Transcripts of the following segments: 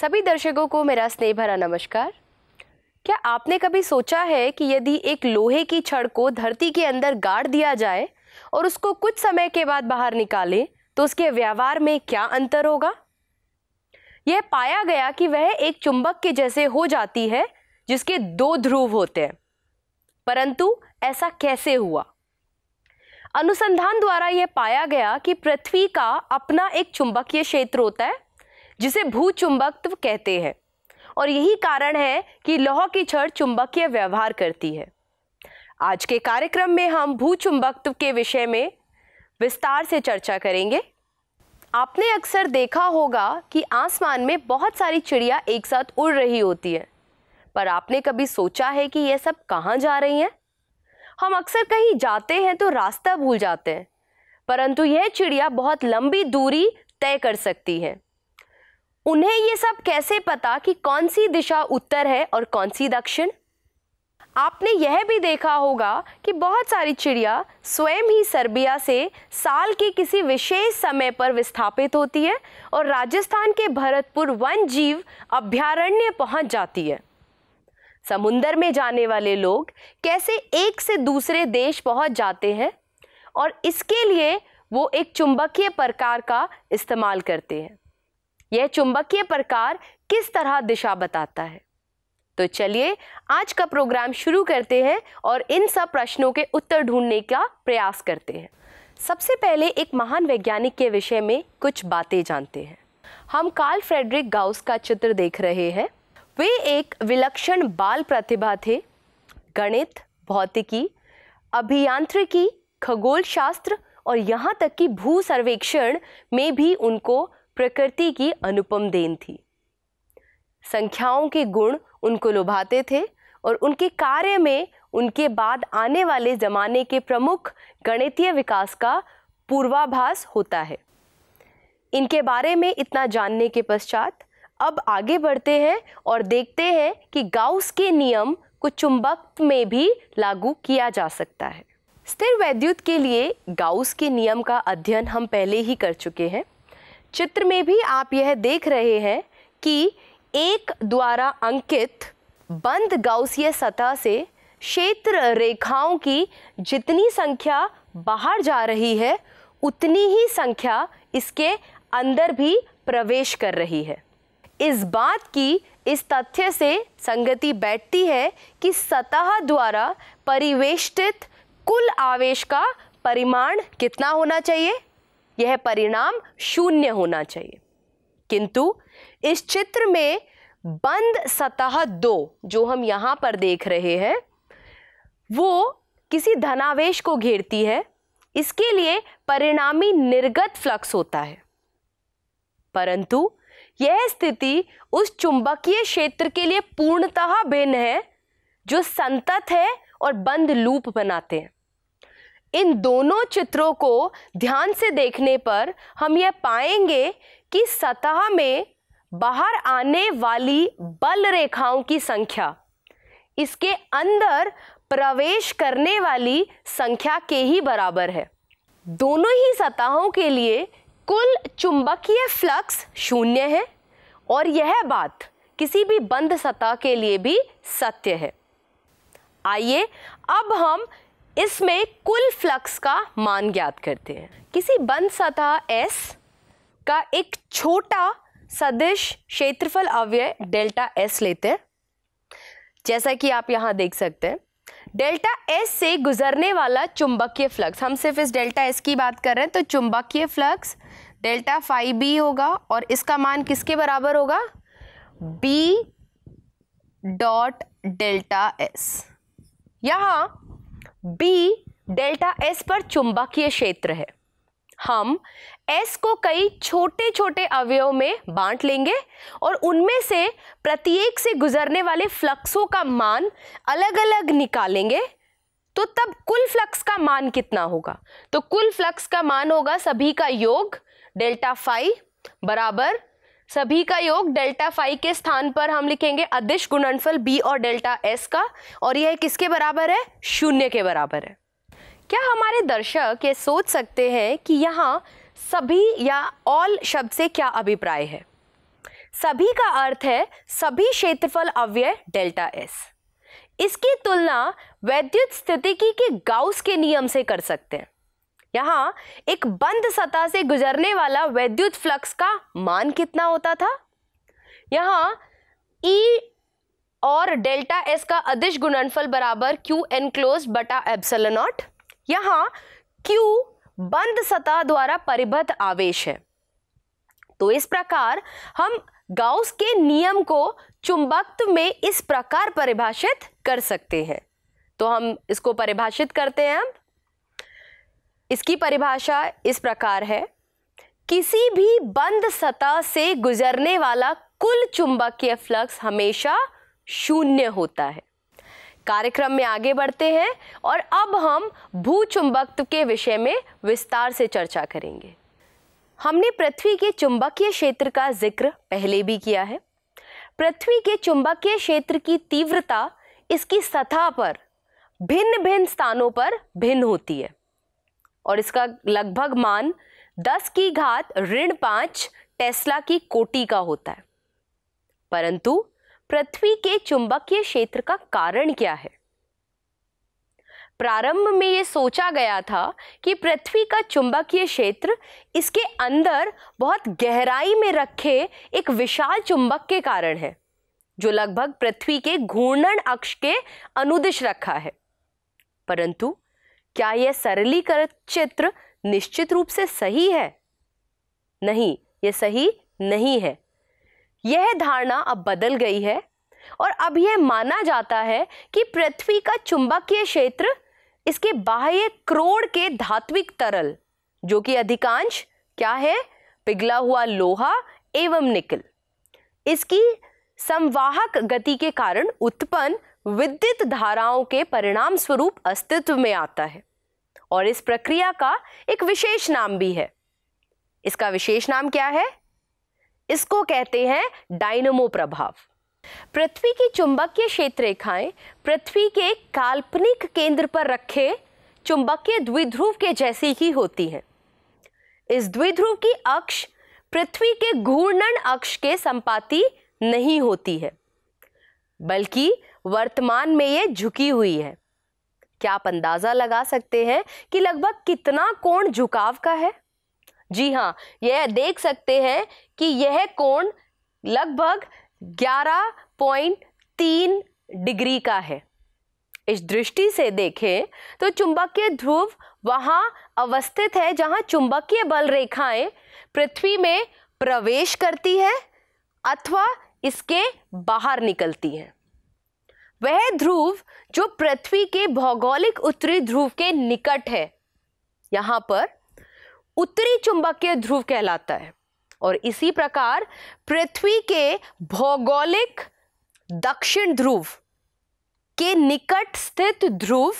सभी दर्शकों को मेरा स्नेह भरा नमस्कार क्या आपने कभी सोचा है कि यदि एक लोहे की छड़ को धरती के अंदर गाड़ दिया जाए और उसको कुछ समय के बाद बाहर निकाले तो उसके व्यवहार में क्या अंतर होगा यह पाया गया कि वह एक चुंबक के जैसे हो जाती है जिसके दो ध्रुव होते हैं परंतु ऐसा कैसे हुआ अनुसंधान द्वारा यह पाया गया कि पृथ्वी का अपना एक चुंबकीय क्षेत्र होता है जिसे भू चुंबकत्व कहते हैं और यही कारण है कि लौह की छड़ चुंबकीय व्यवहार करती है आज के कार्यक्रम में हम भू चुंबकत्व के विषय में विस्तार से चर्चा करेंगे आपने अक्सर देखा होगा कि आसमान में बहुत सारी चिड़िया एक साथ उड़ रही होती है पर आपने कभी सोचा है कि यह सब कहाँ जा रही हैं हम अक्सर कहीं जाते हैं तो रास्ता भूल जाते हैं परंतु यह चिड़िया बहुत लंबी दूरी तय कर सकती है उन्हें ये सब कैसे पता कि कौन सी दिशा उत्तर है और कौन सी दक्षिण आपने यह भी देखा होगा कि बहुत सारी चिड़िया स्वयं ही सर्बिया से साल के किसी विशेष समय पर विस्थापित होती है और राजस्थान के भरतपुर वन जीव अभ्यारण्य पहुंच जाती है समुंदर में जाने वाले लोग कैसे एक से दूसरे देश पहुंच जाते हैं और इसके लिए वो एक चुंबकीय प्रकार का इस्तेमाल करते हैं यह चुंबकीय प्रकार किस तरह दिशा बताता है तो चलिए आज का प्रोग्राम शुरू करते हैं और इन सब प्रश्नों के उत्तर ढूंढने का प्रयास करते हैं सबसे पहले एक महान वैज्ञानिक के विषय में कुछ बातें जानते हैं हम कार्ल फ्रेडरिक गाउस का चित्र देख रहे हैं वे एक विलक्षण बाल प्रतिभा थे गणित भौतिकी अभियांत्रिकी खगोल शास्त्र और यहाँ तक कि भू सर्वेक्षण में भी उनको प्रकृति की अनुपम देन थी संख्याओं के गुण उनको लुभाते थे और उनके कार्य में उनके बाद आने वाले जमाने के प्रमुख गणितीय विकास का पूर्वाभास होता है इनके बारे में इतना जानने के पश्चात अब आगे बढ़ते हैं और देखते हैं कि गाउस के नियम को चुंबक में भी लागू किया जा सकता है स्थिर वैद्युत के लिए गाउस के नियम का अध्ययन हम पहले ही कर चुके हैं चित्र में भी आप यह देख रहे हैं कि एक द्वारा अंकित बंद गाउसीय सतह से क्षेत्र रेखाओं की जितनी संख्या बाहर जा रही है उतनी ही संख्या इसके अंदर भी प्रवेश कर रही है इस बात की इस तथ्य से संगति बैठती है कि सतह द्वारा परिवेष्टित कुल आवेश का परिमाण कितना होना चाहिए यह परिणाम शून्य होना चाहिए किंतु इस चित्र में बंद सतह दो जो हम यहाँ पर देख रहे हैं वो किसी धनावेश को घेरती है इसके लिए परिणामी निर्गत फ्लक्स होता है परंतु यह स्थिति उस चुंबकीय क्षेत्र के लिए पूर्णतः भिन्न है जो संतत है और बंद लूप बनाते हैं इन दोनों चित्रों को ध्यान से देखने पर हम यह पाएंगे कि सतह में बाहर आने वाली बल रेखाओं की संख्या इसके अंदर प्रवेश करने वाली संख्या के ही बराबर है दोनों ही सतहों के लिए कुल चुंबकीय फ्लक्स शून्य है और यह बात किसी भी बंद सतह के लिए भी सत्य है आइए अब हम इसमें कुल फ्लक्स का मान ज्ञात करते हैं किसी बंद सतह S का एक छोटा सदिश क्षेत्रफल अव्यय डेल्टा S लेते हैं जैसा कि आप यहाँ देख सकते हैं डेल्टा एस से गुजरने वाला चुंबकीय फ्लक्स हम सिर्फ इस डेल्टा एस की बात कर रहे हैं तो चुंबकीय फ्लक्स डेल्टा फाइव बी होगा और इसका मान किसके बराबर होगा बी डॉट डेल्टा एस यहाँ बी डेल्टा एस पर चुंबकीय क्षेत्र है हम एस को कई छोटे छोटे अवयव में बांट लेंगे और उनमें से प्रत्येक से गुजरने वाले फ्लक्सों का मान अलग अलग निकालेंगे तो तब कुल फ्लक्स का मान कितना होगा तो कुल फ्लक्स का मान होगा सभी का योग डेल्टा फाइव बराबर सभी का योग डेल्टा फाइव के स्थान पर हम लिखेंगे अदिश गुणनफल बी और डेल्टा एस का और यह किसके बराबर है शून्य के बराबर है क्या हमारे दर्शक ये सोच सकते हैं कि यहाँ सभी या ऑल शब्द से क्या अभिप्राय है सभी का अर्थ है सभी क्षेत्रफल अव्यय डेल्टा एस इसकी तुलना वैद्युत स्थितिकी के गाउस के नियम से कर सकते हैं यहाँ एक बंद सतह से गुजरने वाला वैद्युत फ्लक्स का मान कितना होता था यहाँ ई e और डेल्टा एस का अदिश गुणनफल बराबर क्यू एनक्लोज बटा एप्सल नॉट यहाँ क्यू बंद सतह द्वारा परिबद्ध आवेश है तो इस प्रकार हम गाउस के नियम को चुंबकत्व में इस प्रकार परिभाषित कर सकते हैं तो हम इसको परिभाषित करते हैं हम इसकी परिभाषा इस प्रकार है किसी भी बंद सतह से गुजरने वाला कुल चुंबकीय फ्लक्स हमेशा शून्य होता है कार्यक्रम में आगे बढ़ते हैं और अब हम भू चुंबकत्व के विषय में विस्तार से चर्चा करेंगे हमने पृथ्वी के चुंबकीय क्षेत्र का जिक्र पहले भी किया है पृथ्वी के चुंबकीय क्षेत्र की तीव्रता इसकी सतह पर भिन्न भिन्न स्थानों पर भिन्न होती है और इसका लगभग मान 10 की घात ऋण पांच टेस्ला की कोटि का होता है परंतु पृथ्वी के चुंबकीय क्षेत्र का कारण क्या है प्रारंभ में यह सोचा गया था कि पृथ्वी का चुंबकीय क्षेत्र इसके अंदर बहुत गहराई में रखे एक विशाल चुंबक के कारण है जो लगभग पृथ्वी के घूर्णन अक्ष के अनुदिश रखा है परंतु क्या यह सरलीकृत चित्र निश्चित रूप से सही है नहीं यह सही नहीं है यह धारणा अब बदल गई है और अब यह माना जाता है कि पृथ्वी का चुंबकीय क्षेत्र इसके बाह्य क्रोड़ के धात्विक तरल जो कि अधिकांश क्या है पिघला हुआ लोहा एवं निकल इसकी संवाहक गति के कारण उत्पन्न विद्युत धाराओं के परिणाम स्वरूप अस्तित्व में आता है और इस प्रक्रिया का एक विशेष नाम भी है इसका विशेष नाम क्या है इसको कहते हैं डायनमो प्रभाव पृथ्वी की चुंबकीय क्षेत्र रेखाएं पृथ्वी के काल्पनिक केंद्र पर रखे चुंबकीय द्विध्रुव के जैसी ही होती हैं इस द्विध्रुव की अक्ष पृथ्वी के घूर्णन अक्ष के संपाती नहीं होती है बल्कि वर्तमान में ये झुकी हुई है क्या आप अंदाज़ा लगा सकते हैं कि लगभग कितना कोण झुकाव का है जी हाँ यह देख सकते हैं कि यह कोण लगभग 11.3 डिग्री का है इस दृष्टि से देखें तो चुंबकीय ध्रुव वहाँ अवस्थित है जहाँ चुंबकीय बल रेखाएं पृथ्वी में प्रवेश करती है अथवा इसके बाहर निकलती हैं वह ध्रुव जो पृथ्वी के भौगोलिक उत्तरी ध्रुव के निकट है यहां पर उत्तरी चुंबकीय ध्रुव कहलाता है और इसी प्रकार पृथ्वी के भौगोलिक दक्षिण ध्रुव के निकट स्थित ध्रुव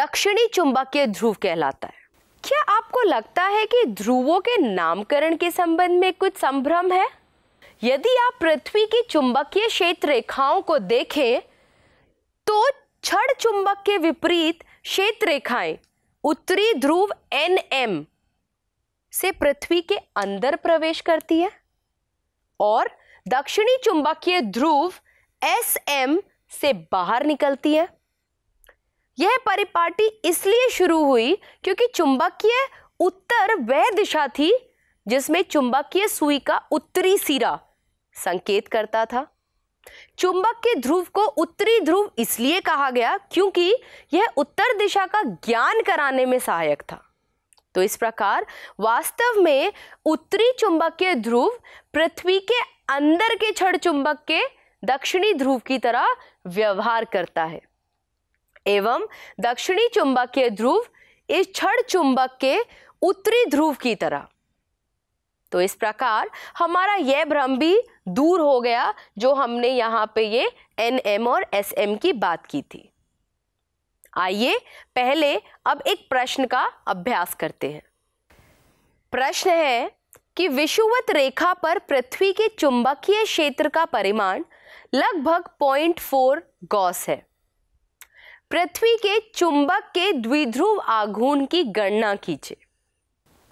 दक्षिणी चुंबकीय ध्रुव कहलाता है क्या आपको लगता है कि ध्रुवों के नामकरण के संबंध में कुछ संभ्रम है यदि आप पृथ्वी की चुंबकीय क्षेत्र रेखाओं को देखें तो छड़ चुंबक के विपरीत क्षेत्र रेखाएं उत्तरी ध्रुव एन एम से पृथ्वी के अंदर प्रवेश करती है और दक्षिणी चुंबकीय ध्रुव एस एम से बाहर निकलती है यह परिपाटी इसलिए शुरू हुई क्योंकि चुंबकीय उत्तर वह दिशा थी जिसमें चुंबकीय सुई का उत्तरी सिरा संकेत करता था चुंबक के ध्रुव को उत्तरी ध्रुव इसलिए कहा गया क्योंकि यह उत्तर दिशा का ज्ञान कराने में सहायक था तो इस प्रकार वास्तव में उत्तरी चुंबकीय ध्रुव पृथ्वी के अंदर के छड़ चुंबक के दक्षिणी ध्रुव की तरह व्यवहार करता है एवं दक्षिणी चुंबकीय ध्रुव इस छड़ चुंबक के उत्तरी ध्रुव की तरह तो इस प्रकार हमारा यह भ्रम भी दूर हो गया जो हमने यहाँ पे ये एन एम और एस एम की बात की थी आइए पहले अब एक प्रश्न का अभ्यास करते हैं प्रश्न है कि विषुवत रेखा पर पृथ्वी के चुंबकीय क्षेत्र का परिमाण लगभग पॉइंट फोर गॉस है पृथ्वी के चुंबक के द्विध्रुव आघूर्ण की गणना कीजिए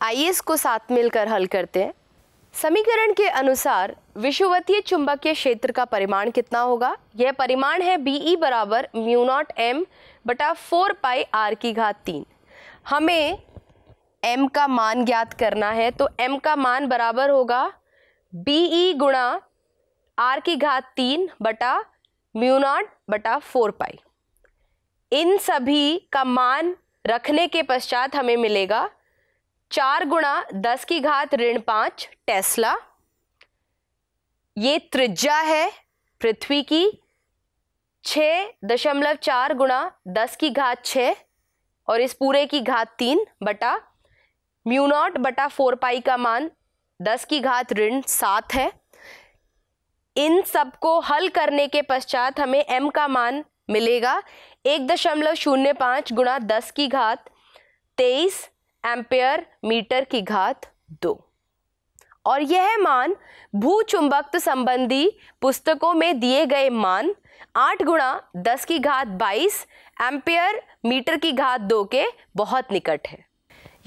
आइए इसको साथ मिलकर हल करते हैं समीकरण के अनुसार विषुवतीय चुंबकीय क्षेत्र का परिमाण कितना होगा यह परिमाण है बी ई e बराबर म्यू नॉट एम बटा फोर पाई आर की घात तीन हमें एम का मान ज्ञात करना है तो एम का मान बराबर होगा बी ई e गुणा आर की घात तीन बटा म्यू नॉट बटा फोर पाई इन सभी का मान रखने के पश्चात हमें मिलेगा चार गुणा दस की घात ऋण पांच टेस्ला ये त्रिज्या है पृथ्वी की छ दशमलव चार गुणा दस की घात छ और इस पूरे की घात तीन बटा म्यू नॉट बटा फोर पाई का मान दस की घात ऋण सात है इन सबको हल करने के पश्चात हमें m का मान मिलेगा एक दशमलव शून्य पाँच गुणा दस की घात तेईस एम्पेयर मीटर की घात दो और यह मान चुंबक संबंधी पुस्तकों में दिए गए मान आठ गुणा दस की घात बाईस एम्पेयर मीटर की घात दो के बहुत निकट है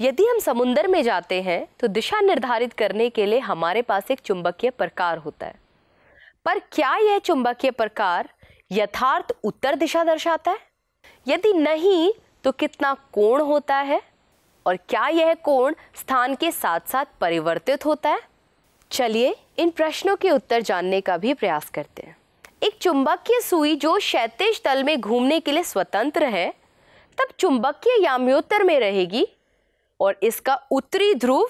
यदि हम समुन्द्र में जाते हैं तो दिशा निर्धारित करने के लिए हमारे पास एक चुंबकीय प्रकार होता है पर क्या यह चुंबकीय प्रकार यथार्थ उत्तर दिशा दर्शाता है यदि नहीं तो कितना कोण होता है और क्या यह कोण स्थान के साथ साथ परिवर्तित होता है चलिए इन प्रश्नों के उत्तर जानने का भी प्रयास करते हैं एक चुंबकीय सुई जो क्षैतिज तल में घूमने के लिए स्वतंत्र है तब चुंबकीय याम्योत्तर में रहेगी और इसका उत्तरी ध्रुव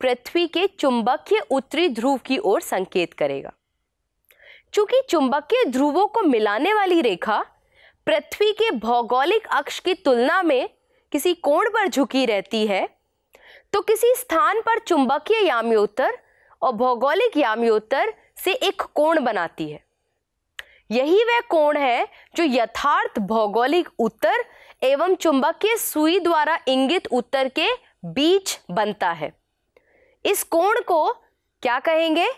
पृथ्वी के चुंबकीय उत्तरी ध्रुव की ओर संकेत करेगा चूंकि चुंबकीय ध्रुवों को मिलाने वाली रेखा पृथ्वी के भौगोलिक अक्ष की तुलना में किसी कोण पर झुकी रहती है तो किसी स्थान पर चुंबकीय याम्योत्तर और भौगोलिक याम्योत्तर से एक कोण बनाती है यही वह कोण है जो यथार्थ भौगोलिक उत्तर एवं चुंबकीय सुई द्वारा इंगित उत्तर के बीच बनता है इस कोण को क्या कहेंगे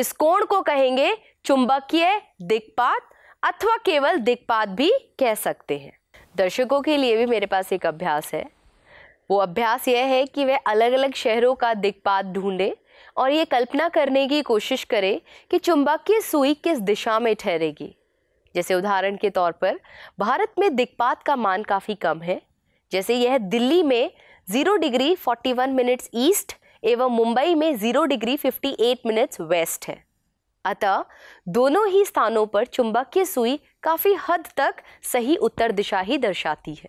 इस कोण को कहेंगे चुंबकीय दिक्पात अथवा केवल दिक्पात भी कह सकते हैं दर्शकों के लिए भी मेरे पास एक अभ्यास है वो अभ्यास यह है कि वे अलग अलग शहरों का दिक्पात ढूंढें और ये कल्पना करने की कोशिश करें कि चुंबकीय सुई किस दिशा में ठहरेगी जैसे उदाहरण के तौर पर भारत में दिक्पात का मान काफ़ी कम है जैसे यह दिल्ली में zero degree one minutes east एवं मुंबई में zero degree eight minutes west है अतः दोनों ही स्थानों पर चुंबकीय सुई काफी हद तक सही उत्तर दिशा ही दर्शाती है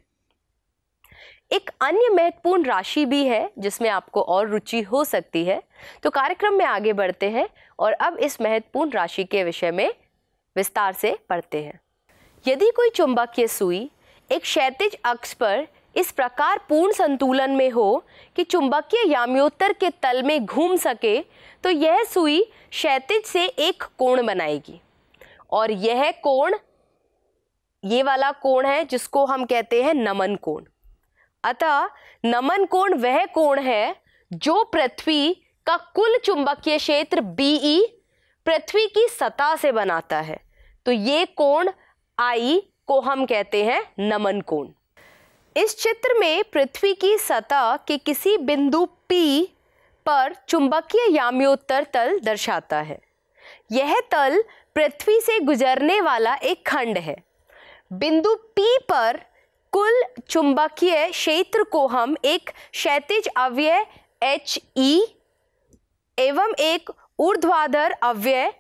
एक अन्य महत्वपूर्ण राशि भी है जिसमें आपको और रुचि हो सकती है तो कार्यक्रम में आगे बढ़ते हैं और अब इस महत्वपूर्ण राशि के विषय में विस्तार से पढ़ते हैं यदि कोई चुंबकीय सुई एक क्षैतिज अक्ष पर इस प्रकार पूर्ण संतुलन में हो कि चुंबकीय याम्योत्तर के तल में घूम सके तो यह सुई क्षैतिज से एक कोण बनाएगी और यह कोण ये वाला कोण है जिसको हम कहते हैं नमन कोण अतः नमन कोण वह कोण है जो पृथ्वी का कुल चुंबकीय क्षेत्र बी पृथ्वी की सतह से बनाता है तो ये कोण आई को हम कहते हैं नमन कोण इस चित्र में पृथ्वी की सतह के किसी बिंदु P पर चुंबकीय याम्योत्तर तल दर्शाता है यह तल पृथ्वी से गुजरने वाला एक खंड है बिंदु P पर कुल चुंबकीय क्षेत्र को हम एक क्षैतिज अव्यय एच ई e एवं एक ऊर्ध्वाधर अव्यय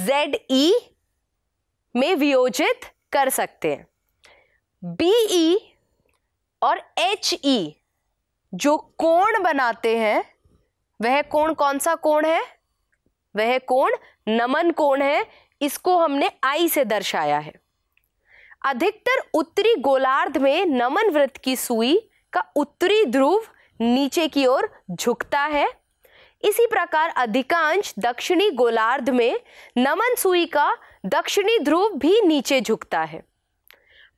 जेड ई e में वियोजित कर सकते हैं ई और एच ई e, जो कोण बनाते हैं वह कोण कौन सा कोण है वह कोण नमन कोण है इसको हमने आई से दर्शाया है अधिकतर उत्तरी गोलार्ध में नमन व्रत की सुई का उत्तरी ध्रुव नीचे की ओर झुकता है इसी प्रकार अधिकांश दक्षिणी गोलार्ध में नमन सुई का दक्षिणी ध्रुव भी नीचे झुकता है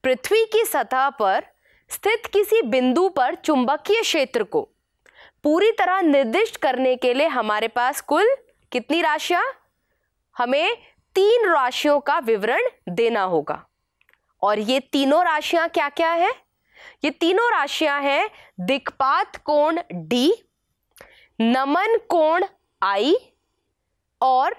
पृथ्वी की सतह पर स्थित किसी बिंदु पर चुंबकीय क्षेत्र को पूरी तरह निर्दिष्ट करने के लिए हमारे पास कुल कितनी राशियां हमें तीन राशियों का विवरण देना होगा और ये तीनों राशियां क्या क्या है ये तीनों राशियां हैं दिक्पात कोण डी नमन कोण आई और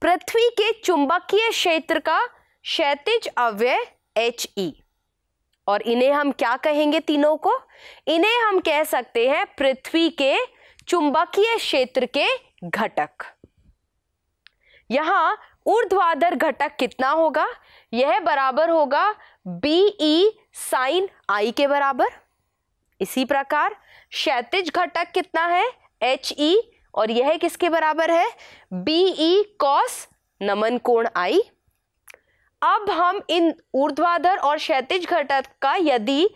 पृथ्वी के चुंबकीय क्षेत्र का क्षैतिज अव्यय एच ई e। और इन्हें हम क्या कहेंगे तीनों को इन्हें हम कह सकते हैं पृथ्वी के चुंबकीय क्षेत्र के घटक यहां ऊर्ध्वाधर घटक कितना होगा यह बराबर होगा बी ई साइन आई के बराबर इसी प्रकार क्षैतिज घटक कितना है एच ई e और यह किसके बराबर है बी ई कॉस नमन कोण आई अब हम इन ऊर्ध्वाधर और क्षैतिज घटक का यदि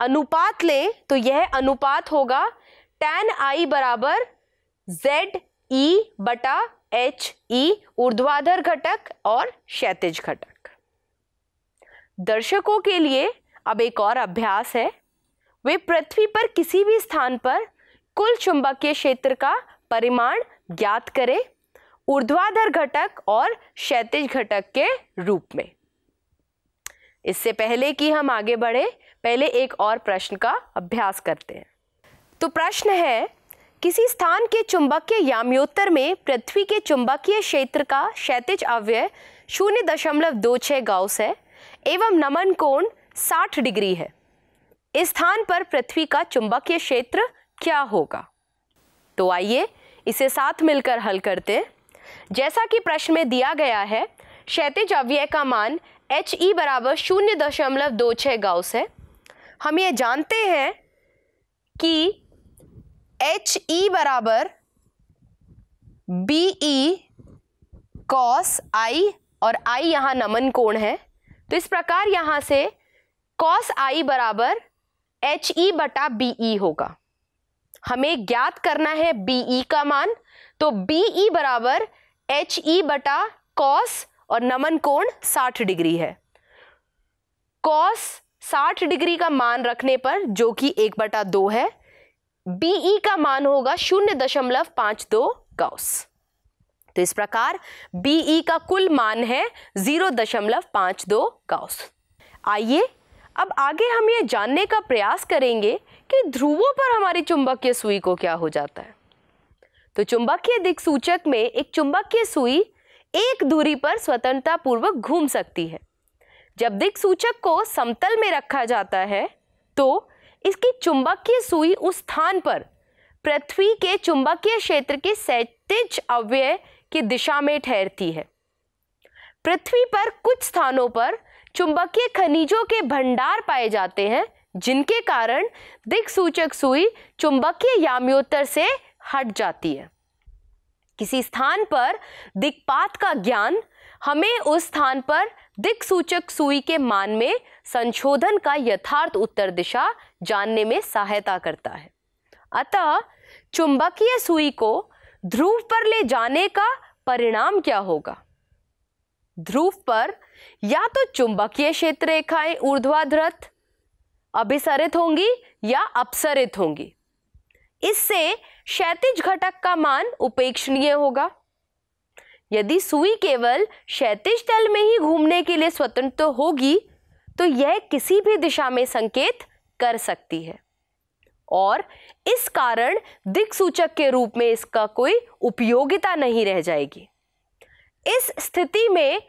अनुपात लें तो यह अनुपात होगा टेन आई बराबर जेड ई e बटा एच ई e ऊर्ध्वाधर घटक और क्षैतिज घटक दर्शकों के लिए अब एक और अभ्यास है वे पृथ्वी पर किसी भी स्थान पर कुल चुंबकीय क्षेत्र का परिमाण ज्ञात करें ऊर्ध्वाधर घटक और क्षैतिज घटक के रूप में इससे पहले कि हम आगे बढ़े पहले एक और प्रश्न का अभ्यास करते हैं तो प्रश्न है किसी स्थान के चुंबकीय याम्योत्तर में पृथ्वी के चुंबकीय क्षेत्र का क्षैतिज अव्यय शून्य दशमलव दो छः गाउस है एवं नमन कोण साठ डिग्री है इस स्थान पर पृथ्वी का चुंबकीय क्षेत्र क्या होगा तो आइए इसे साथ मिलकर हल करते हैं जैसा कि प्रश्न में दिया गया है क्षैतिज अव्यय का मान एच ई बराबर शून्य दशमलव दो छः गाउस है हम ये जानते हैं कि एच ई बराबर बी ई कॉस आई और आई यहाँ नमन कोण है तो इस प्रकार यहाँ से कॉस आई बराबर एच ई बटा बी ई होगा हमें ज्ञात करना है बी ई का मान तो बी ई बराबर एच ई e बटा कॉस और नमन कोण 60 डिग्री है कॉस 60 डिग्री का मान रखने पर जो कि एक बटा दो है बीई e का मान होगा शून्य दशमलव पांच दो गौस तो इस प्रकार बीई e का कुल मान है जीरो दशमलव पांच दो गौस आइए अब आगे हम ये जानने का प्रयास करेंगे कि ध्रुवों पर हमारी चुंबकीय सुई को क्या हो जाता है तो चुंबकीय दिक्सूचक में एक चुंबकीय सुई एक दूरी पर स्वतंत्रता पूर्वक घूम सकती है जब दिक्सूचक को समतल में रखा जाता है तो इसकी चुंबकीय सुई उस स्थान पर पृथ्वी के चुंबकीय क्षेत्र के सैतिज अव्यय की दिशा में ठहरती है पृथ्वी पर कुछ स्थानों पर चुंबकीय खनिजों के भंडार पाए जाते हैं जिनके कारण दिक्सूचक सुई चुंबकीय याम्योत्तर से हट जाती है किसी स्थान पर दिक्पात का ज्ञान हमें उस स्थान पर दिक्सूचक सुई के मान में संशोधन का यथार्थ उत्तर दिशा जानने में सहायता करता है अतः चुंबकीय सुई को ध्रुव पर ले जाने का परिणाम क्या होगा ध्रुव पर या तो चुंबकीय क्षेत्र रेखाएं ऊर्ध्वाधरत अभिसरित होंगी या अपसरित होंगी इससे क्षैतिज घटक का मान उपेक्षणीय होगा यदि सुई केवल क्षैतिज तल में ही घूमने के लिए स्वतंत्र तो होगी तो यह किसी भी दिशा में संकेत कर सकती है और इस कारण दिक्सूचक के रूप में इसका कोई उपयोगिता नहीं रह जाएगी इस स्थिति में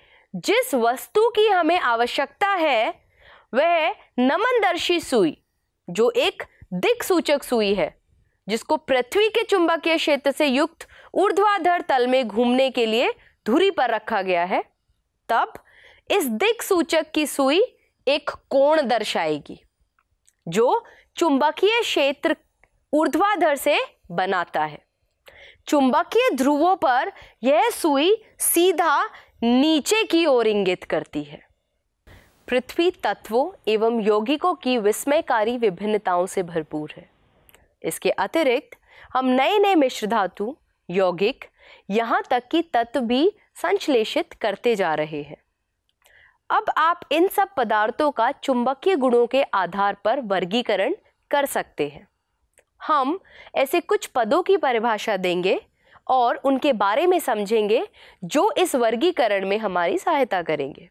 जिस वस्तु की हमें आवश्यकता है वह नमनदर्शी सुई जो एक दिक्सूचक सुई है जिसको पृथ्वी के चुंबकीय क्षेत्र से युक्त ऊर्ध्वाधर तल में घूमने के लिए धुरी पर रखा गया है तब इस दिक सूचक की सुई एक कोण दर्शाएगी जो चुंबकीय क्षेत्र ऊर्ध्वाधर से बनाता है चुंबकीय ध्रुवों पर यह सुई सीधा नीचे की ओर इंगित करती है पृथ्वी तत्वों एवं यौगिकों की विस्मयकारी विभिन्नताओं से भरपूर है इसके अतिरिक्त हम नए नए मिश्र धातु यौगिक यहाँ तक कि तत्व भी संश्लेषित करते जा रहे हैं अब आप इन सब पदार्थों का चुंबकीय गुणों के आधार पर वर्गीकरण कर सकते हैं हम ऐसे कुछ पदों की परिभाषा देंगे और उनके बारे में समझेंगे जो इस वर्गीकरण में हमारी सहायता करेंगे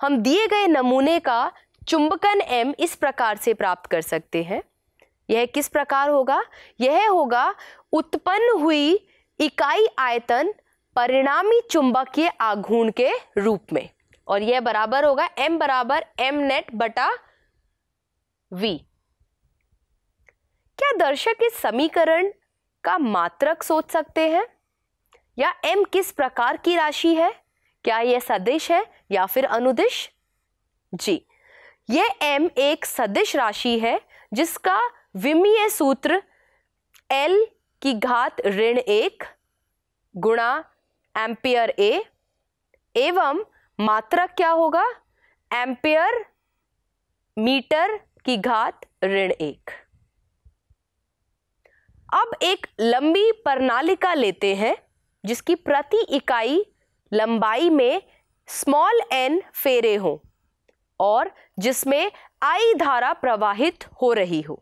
हम दिए गए नमूने का चुंबकन एम इस प्रकार से प्राप्त कर सकते हैं यह किस प्रकार होगा यह होगा उत्पन्न हुई इकाई आयतन परिणामी चुंबकीय आघूर्ण के रूप में और यह बराबर होगा m बराबर m नेट बटा v क्या दर्शक इस समीकरण का मात्रक सोच सकते हैं या m किस प्रकार की राशि है क्या यह सदिश है या फिर अनुदिश जी यह m एक सदिश राशि है जिसका विमीय सूत्र एल की घात ऋण एक गुणा एम्पियर ए एवं मात्रक क्या होगा एम्पियर मीटर की घात ऋण एक अब एक लंबी प्रणालिका लेते हैं जिसकी प्रति इकाई लंबाई में स्मॉल एन फेरे हो और जिसमें आई धारा प्रवाहित हो रही हो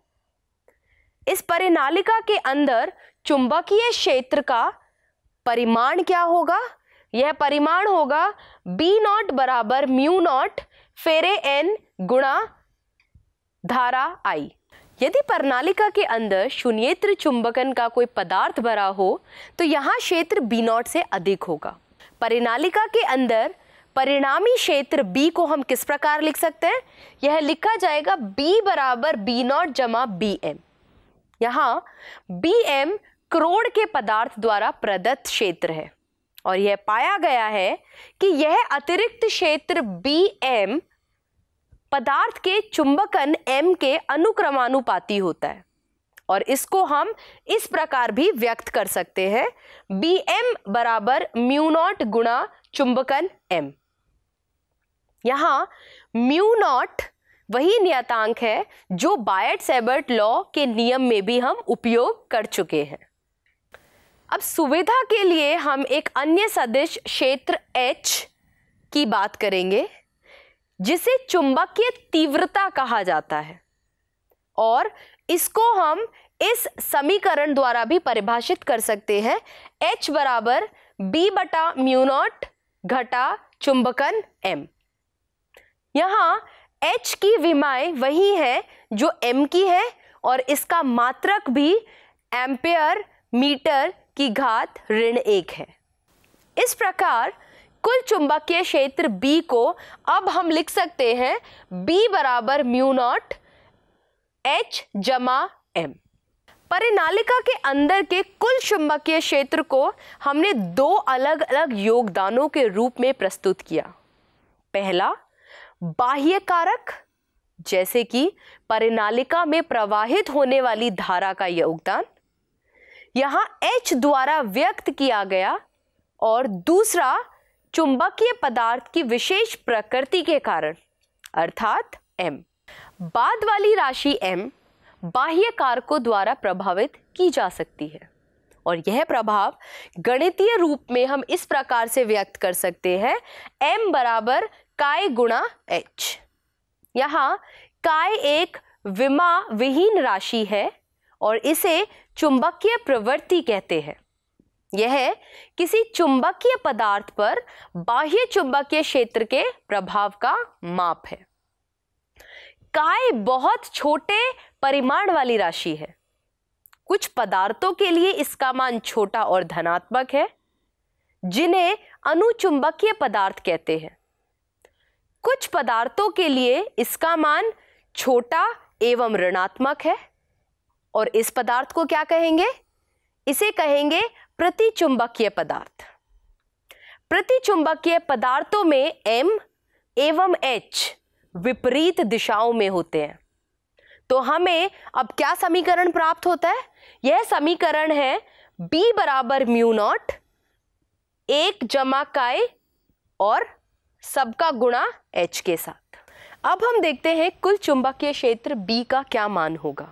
इस परिनालिका के अंदर चुंबकीय क्षेत्र का परिमाण क्या होगा यह परिमाण होगा बी नॉट बराबर म्यू नॉट फेरे एन गुणा धारा आई यदि प्रणालिका के अंदर शून्येत्र चुंबकन का कोई पदार्थ भरा हो तो यहाँ क्षेत्र बी नॉट से अधिक होगा परिणालिका के अंदर परिणामी क्षेत्र B को हम किस प्रकार लिख सकते हैं यह लिखा जाएगा B बराबर बी नॉट जमा बी एम यहाँ बी एम करोड़ के पदार्थ द्वारा प्रदत्त क्षेत्र है और यह पाया गया है कि यह अतिरिक्त क्षेत्र बी एम पदार्थ के चुंबकन एम के अनुक्रमानुपाती होता है और इसको हम इस प्रकार भी व्यक्त कर सकते हैं बी एम बराबर म्यू नॉट गुणा चुंबकन एम यहां म्यू नॉट वही नियतांक है जो बायट सेबर्ट लॉ के नियम में भी हम उपयोग कर चुके हैं अब सुविधा के लिए हम एक अन्य सदिश क्षेत्र H की बात करेंगे जिसे चुंबकीय तीव्रता कहा जाता है और इसको हम इस समीकरण द्वारा भी परिभाषित कर सकते हैं H बराबर बी बटा म्यूनोट घटा चुंबकन M यहां एच की विमाएं वही है जो एम की है और इसका मात्रक भी एम्पेयर मीटर की घात ऋण एक है इस प्रकार कुल चुंबकीय क्षेत्र B को अब हम लिख सकते हैं B बराबर म्यू नॉट एच जमा एम परिनालिका के अंदर के कुल चुंबकीय क्षेत्र को हमने दो अलग अलग योगदानों के रूप में प्रस्तुत किया पहला बाह्य कारक जैसे कि परिनालिका में प्रवाहित होने वाली धारा का योगदान यहां H द्वारा व्यक्त किया गया और दूसरा चुंबकीय पदार्थ की विशेष प्रकृति के कारण अर्थात M बाद वाली राशि M बाह्य कारकों द्वारा प्रभावित की जा सकती है और यह प्रभाव गणितीय रूप में हम इस प्रकार से व्यक्त कर सकते हैं m बराबर काय गुणा एच यहाँ काय एक विमा विहीन राशि है और इसे चुंबकीय प्रवृत्ति कहते हैं यह किसी चुंबकीय पदार्थ पर बाह्य चुंबकीय क्षेत्र के प्रभाव का माप है काय बहुत छोटे परिमाण वाली राशि है कुछ पदार्थों के लिए इसका मान छोटा और धनात्मक है जिन्हें अनुचुंबकीय पदार्थ कहते हैं कुछ पदार्थों के लिए इसका मान छोटा एवं ऋणात्मक है और इस पदार्थ को क्या कहेंगे इसे कहेंगे प्रतिचुंबकीय पदार्थ प्रतिचुंबकीय पदार्थों में M एवं H विपरीत दिशाओं में होते हैं तो हमें अब क्या समीकरण प्राप्त होता है यह समीकरण है B बराबर म्यू नॉट एक जमा काय और सबका गुणा एच के साथ अब हम देखते हैं कुल चुंबकीय क्षेत्र बी का क्या मान होगा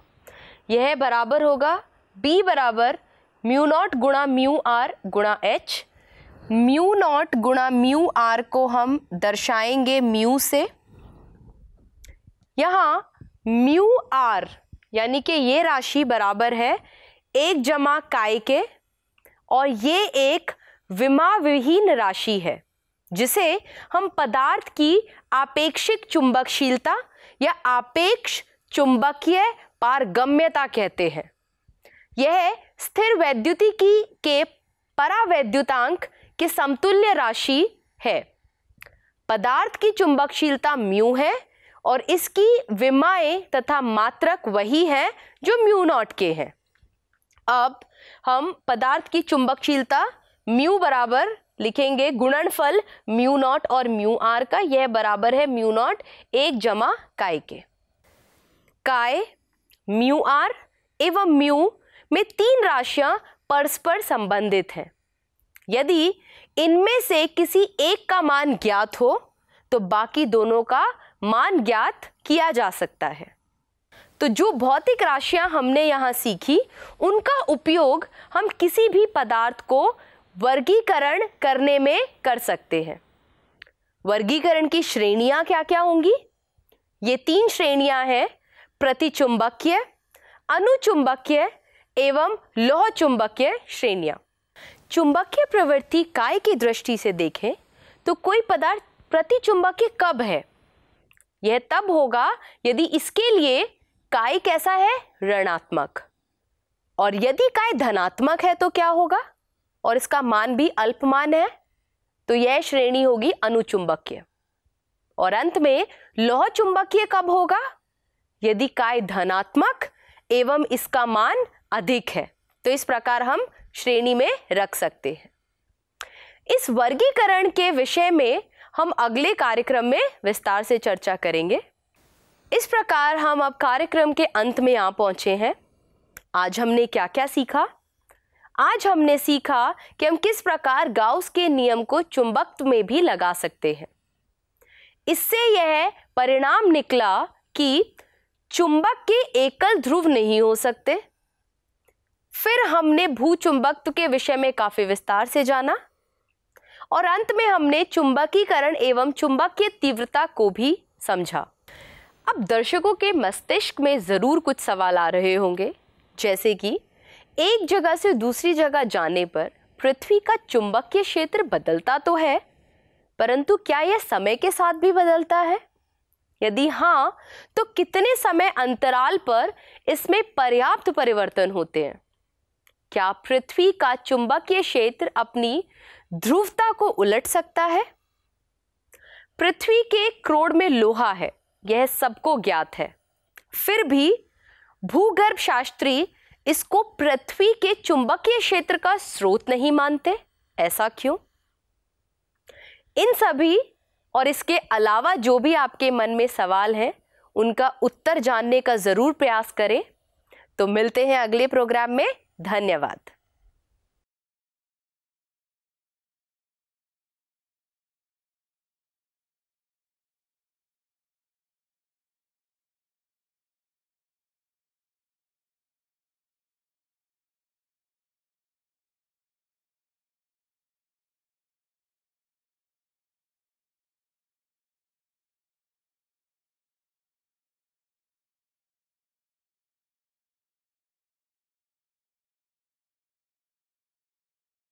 यह बराबर होगा बी बराबर म्यू नॉट गुणा म्यू आर गुणा एच म्यू नॉट गुणा म्यू आर को हम दर्शाएंगे म्यू से यहाँ म्यू आर यानी कि ये राशि बराबर है एक जमा काय के और ये एक विमा विहीन राशि है जिसे हम पदार्थ की आपेक्षिक चुंबकशीलता या आपेक्ष चुंबकीय पारगम्यता कहते हैं यह स्थिर वैद्युतिकी के परावैद्युतांक के समतुल्य राशि है पदार्थ की चुंबकशीलता म्यू है और इसकी विमाएं तथा मात्रक वही हैं जो म्यू नॉट के हैं अब हम पदार्थ की चुंबकशीलता म्यू बराबर लिखेंगे गुणनफल म्यू नॉट और म्यू आर का यह बराबर है म्यू नॉट एक जमा काय के काय म्यू आर एवं म्यू में तीन राशियां परस्पर संबंधित हैं यदि इनमें से किसी एक का मान ज्ञात हो तो बाकी दोनों का मान ज्ञात किया जा सकता है तो जो भौतिक राशियां हमने यहां सीखी उनका उपयोग हम किसी भी पदार्थ को वर्गीकरण करने में कर सकते हैं वर्गीकरण की श्रेणियां क्या क्या होंगी ये तीन श्रेणियां हैं प्रतिचुंबकीय अनुचुंबकीय एवं लौह चुंबकीय श्रेणियां चुंबकीय प्रवृत्ति काय की दृष्टि से देखें तो कोई पदार्थ प्रतिचुंबकीय कब है यह तब होगा यदि इसके लिए काय कैसा है ऋणात्मक और यदि काय धनात्मक है तो क्या होगा और इसका मान भी अल्पमान है तो यह श्रेणी होगी अनुचुंबकीय और अंत में लौह चुंबकीय कब होगा यदि काय धनात्मक एवं इसका मान अधिक है तो इस प्रकार हम श्रेणी में रख सकते हैं इस वर्गीकरण के विषय में हम अगले कार्यक्रम में विस्तार से चर्चा करेंगे इस प्रकार हम अब कार्यक्रम के अंत में आ पहुंचे हैं आज हमने क्या क्या सीखा आज हमने सीखा कि हम किस प्रकार गाउस के नियम को चुंबक में भी लगा सकते हैं इससे यह परिणाम निकला कि चुंबक के एकल ध्रुव नहीं हो सकते फिर हमने भू चुंबक के विषय में काफ़ी विस्तार से जाना और अंत में हमने चुंबकीकरण एवं की तीव्रता को भी समझा अब दर्शकों के मस्तिष्क में ज़रूर कुछ सवाल आ रहे होंगे जैसे कि एक जगह से दूसरी जगह जाने पर पृथ्वी का चुंबकीय क्षेत्र बदलता तो है परंतु क्या यह समय के साथ भी बदलता है यदि हाँ तो कितने समय अंतराल पर इसमें पर्याप्त परिवर्तन होते हैं क्या पृथ्वी का चुंबकीय क्षेत्र अपनी ध्रुवता को उलट सकता है पृथ्वी के क्रोड में लोहा है यह सबको ज्ञात है फिर भी भूगर्भ शास्त्री इसको पृथ्वी के चुंबकीय क्षेत्र का स्रोत नहीं मानते ऐसा क्यों इन सभी और इसके अलावा जो भी आपके मन में सवाल हैं उनका उत्तर जानने का ज़रूर प्रयास करें तो मिलते हैं अगले प्रोग्राम में धन्यवाद